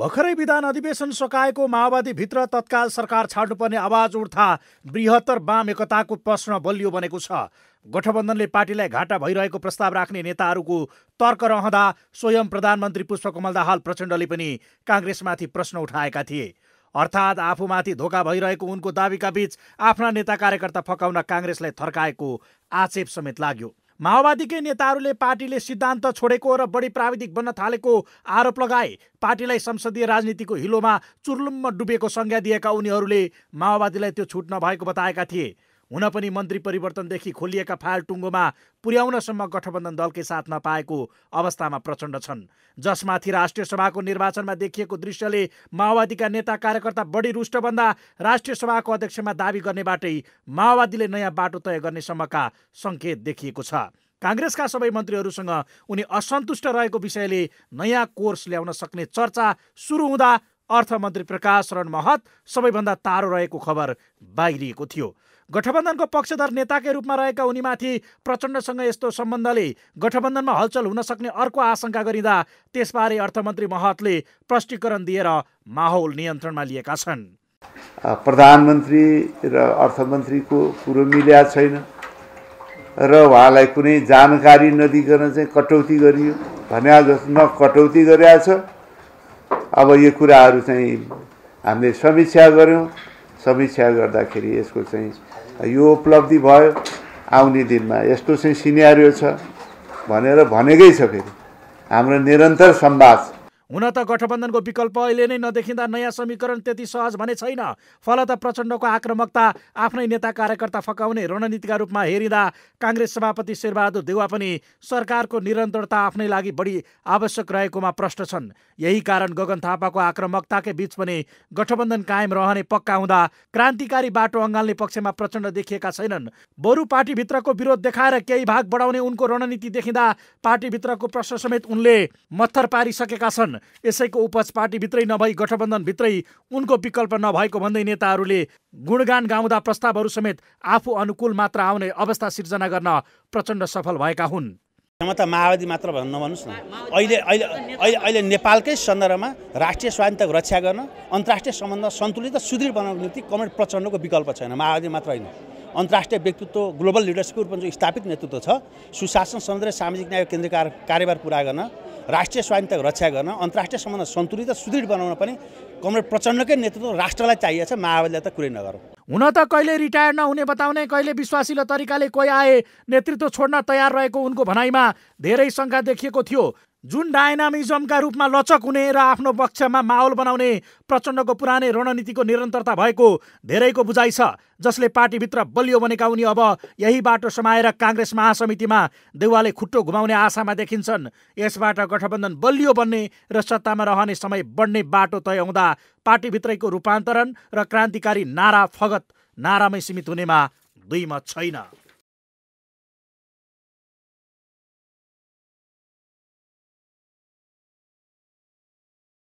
भर्खरै विधान अधिवेशन सकाएको माओवादीभित्र तत्काल सरकार छाड्नुपर्ने आवाज उठ्दा बृहत्तर वाम एकताको प्रश्न बलियो बनेको छ गठबन्धनले पार्टीलाई घाटा भइरहेको प्रस्ताव राख्ने नेताहरूको तर्क रहँदा स्वयं प्रधानमन्त्री पुष्पकमल दाहाल प्रचण्डले पनि काङ्ग्रेसमाथि प्रश्न उठाएका थिए अर्थात् आफूमाथि धोका भइरहेको उनको दावीका बीच आफ्ना नेता कार्यकर्ता फकाउन काङ्ग्रेसलाई थर्काएको आक्षेप समेत लाग्यो माओवादीकै नेताहरूले पार्टीले सिद्धान्त छोडेको र बढी प्राविधिक बन्न थालेको आरोप लगाए पार्टीलाई संसदीय राजनीतिको हिलोमा चुर्लुम्म डुबेको संज्ञा दिएका उनीहरूले माओवादीलाई त्यो छुट नभएको बताएका थिए हुन पनि मन्त्री परिवर्तनदेखि खोलिएका फाइल टुङ्गोमा पुर्याउनसम्म गठबन्धन दलकै साथ नपाएको अवस्थामा प्रचण्ड छन् जसमाथि राष्ट्रिय सभाको निर्वाचनमा देखिएको दृश्यले माओवादीका नेता कार्यकर्ता बढी रुष्टभन्दा राष्ट्रिय सभाको अध्यक्षमा दावी गर्नेबाटै माओवादीले नयाँ बाटो तय गर्नेसम्मका सङ्केत देखिएको छ काङ्ग्रेसका सबै मन्त्रीहरूसँग उनी असन्तुष्ट रहेको विषयले नयाँ कोर्स ल्याउन सक्ने चर्चा सुरु हुँदा अर्थमन्त्री प्रकाश रण महत सबैभन्दा तारो रहेको खबर बाहिरिएको थियो गठबन्धनको पक्षधर नेताकै रूपमा रहेका उनीमाथि प्रचण्डसँग यस्तो सम्बन्धले गठबन्धनमा हलचल हुन सक्ने अर्को आशंका गरिँदा त्यसबारे अर्थमन्त्री महतले प्रष्टीकरण दिएर माहौल नियन्त्रणमा लिएका छन् प्रधानमन्त्री र अर्थमन्त्रीको कुरो मिल्या छैन र उहाँलाई कुनै जानकारी नदिकन चाहिँ कटौती गरियो भने जस्तो न कटौती छ अब यो कुराहरू चाहिँ हामीले समीक्षा गऱ्यौँ समीक्षा गर्दाखेरि यसको चाहिँ यो उपलब्धि भयो आउने दिनमा यस्तो चाहिँ सिनेरियो छ भनेर भनेकै छ फेरि हाम्रो निरन्तर सम्वाद हुन त गठबन्धनको विकल्प अहिले नै नदेखिँदा नयाँ समीकरण त्यति सहज भने छैन फलत प्रचण्डको आक्रमकता आफ्नै नेता कार्यकर्ता फकाउने रणनीतिका रूपमा हेरिँदा काङ्ग्रेस सभापति शेरबहादुर देवा पनि सरकारको निरन्तरता आफ्नै लागि बढी आवश्यक रहेकोमा प्रष्ट छन् यही कारण गगन थापाको आक्रमकताकै बीच पनि गठबन्धन कायम रहने पक्का हुँदा क्रान्तिकारी बाटो अँगाल्ने पक्षमा प्रचण्ड देखिएका छैनन् बरु पार्टीभित्रको विरोध देखाएर केही भाग बढाउने उनको रणनीति देखिँदा पार्टीभित्रको प्रश्न समेत उनले मत्थर पारिसकेका छन् यसैको उपज पार्टीभित्रै नभई गठबन्धनभित्रै उनको विकल्प नभएको भन्दै नेताहरूले गुणगान गाउँदा प्रस्तावहरू समेत आफू अनुकूल मात्र आउने अवस्था सिर्जना गर्न प्रचण्ड सफल भएका हुन् क्षमता माओवादी मात्र भन्नु नभन्नुहोस् न अहिले अहिले अहिले अहिले नेपालकै सन्दर्भमा राष्ट्रिय स्वाधीनताको रक्षा गर्न अन्तर्राष्ट्रिय सम्बन्ध सन्तुलित र सुदृढ बनाउनको निम्ति कमेन्ट प्रचण्डको विकल्प छैन माओवादी मात्र होइन अन्तर्राष्ट्रिय व्यक्तित्व ग्लोबल लिडरसिपको रूपमा जो स्थापित नेतृत्व छ सुशासन सन्दर्भ सामाजिक न्याय केन्द्रीय कार्यभार पुरा गर्न राष्ट्रिय स्वाधीनताको रक्षा गर्न अन्तर्राष्ट्रिय सम्बन्ध सन्तुलित र सुदृढ बनाउन पनि कमरेड प्रचण्डकै नेतृत्व राष्ट्रलाई चाहिएको छ माओवादीलाई त कुरै नगरौँ हुन त कहिले रिटायर नहुने बताउने कहिले विश्वासिलो तरिकाले कोही आए नेतृत्व छोड्न तयार रहेको उनको भनाइमा धेरै शङ्का देखिएको थियो जुन डायनामिजमका रूपमा लचक हुने र आफ्नो पक्षमा माहौल बनाउने प्रचण्डको पुरानै रणनीतिको निरन्तरता भएको धेरैको बुझाइ छ जसले पार्टीभित्र बलियो बनेका उनी अब यही बाटो समाएर काङ्ग्रेस महासमितिमा देउवाले खुट्टो घुमाउने आशामा देखिन्छन् यसबाट गठबन्धन बलियो बन्ने र सत्तामा रहने समय बढ्ने बाटो तय हुँदा पार्टीभित्रैको रूपान्तरण र क्रान्तिकारी नारा फगत नारामै सीमित हुनेमा दुई छैन